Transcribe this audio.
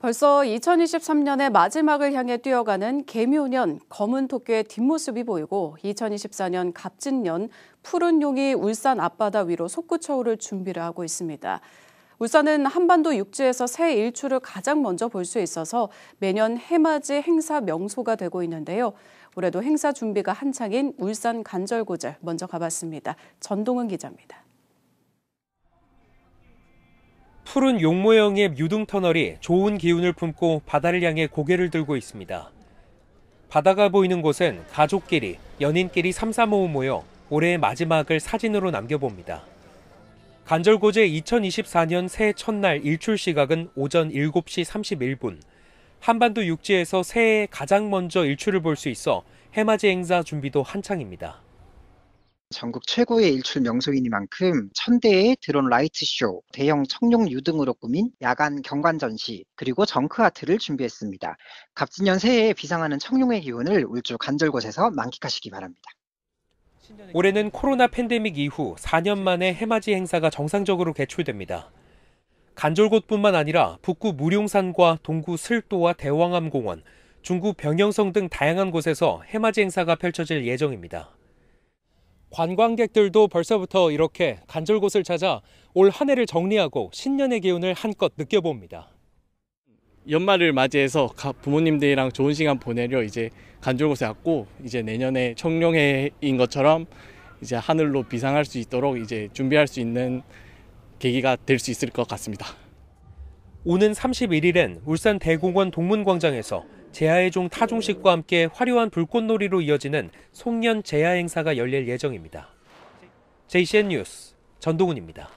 벌써 2023년의 마지막을 향해 뛰어가는 개묘년 검은 토끼의 뒷모습이 보이고 2024년 갑진년 푸른 용이 울산 앞바다 위로 솟구쳐오를 준비를 하고 있습니다. 울산은 한반도 육지에서 새 일출을 가장 먼저 볼 수 있어서 매년 해맞이 행사 명소가 되고 있는데요. 올해도 행사 준비가 한창인 울산 간절고절 먼저 가봤습니다. 전동은 기자입니다. 푸른 용모형의 유등 터널이 좋은 기운을 품고 바다를 향해 고개를 들고 있습니다. 바다가 보이는 곳은 가족끼리, 연인끼리 삼삼오오 모여 올해의 마지막을 사진으로 남겨봅니다. 간절고제 2024년 새해 첫날 일출 시각은 오전 7시 31분. 한반도 육지에서 새해 가장 먼저 일출을 볼 수 있어 해맞이 행사 준비도 한창입니다. 전국 최고의 일출 명소이니만큼 천대의 드론 라이트쇼, 대형 청룡 유등으로 꾸민 야간 경관 전시, 그리고 정크아트를 준비했습니다. 갑진년 새해에 비상하는 청룡의 기운을 울주 간절곳에서 만끽하시기 바랍니다. 올해는 코로나 팬데믹 이후 4년 만에 해맞이 행사가 정상적으로 개최됩니다. 간절곳뿐만 아니라 북구 무룡산과 동구 슬도와 대왕암 공원, 중구 병영성 등 다양한 곳에서 해맞이 행사가 펼쳐질 예정입니다. 관광객들도 벌써부터 이렇게 간절곳을 찾아 올 한 해를 정리하고 신년의 기운을 한껏 느껴봅니다. 연말을 맞이해서 부모님들이랑 좋은 시간 보내려 이제 간절곳에 왔고 이제 내년에 청룡해인 것처럼 이제 하늘로 비상할 수 있도록 이제 준비할 수 있는 계기가 될 수 있을 것 같습니다. 오는 31일엔 울산 대공원 동문광장에서 제아의 종 타종식과 함께 화려한 불꽃놀이로 이어지는 송년 제아 행사가 열릴 예정입니다. JCN 뉴스 전동훈입니다.